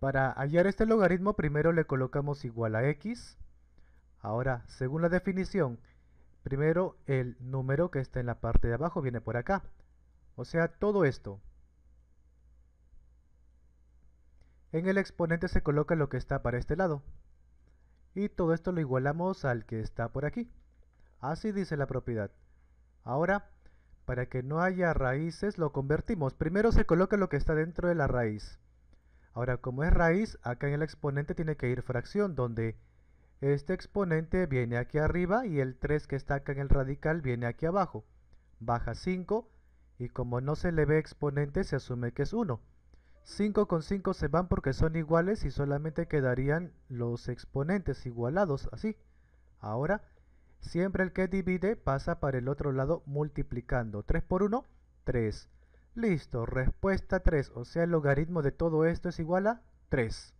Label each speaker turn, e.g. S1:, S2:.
S1: Para hallar este logaritmo primero le colocamos igual a x. Ahora, según la definición, primero el número que está en la parte de abajo viene por acá. O sea, todo esto. En el exponente se coloca lo que está para este lado. Y todo esto lo igualamos al que está por aquí. Así dice la propiedad. Ahora, para que no haya raíces, lo convertimos. Primero se coloca lo que está dentro de la raíz. Ahora, como es raíz, acá en el exponente tiene que ir fracción, donde este exponente viene aquí arriba y el 3 que está acá en el radical viene aquí abajo. Baja 5 y como no se le ve exponente se asume que es 1. 5 con 5 se van porque son iguales y solamente quedarían los exponentes igualados, así. Ahora, siempre el que divide pasa para el otro lado multiplicando. 3 por 1, 3. Listo, respuesta 3, o sea el logaritmo de todo esto es igual a 3.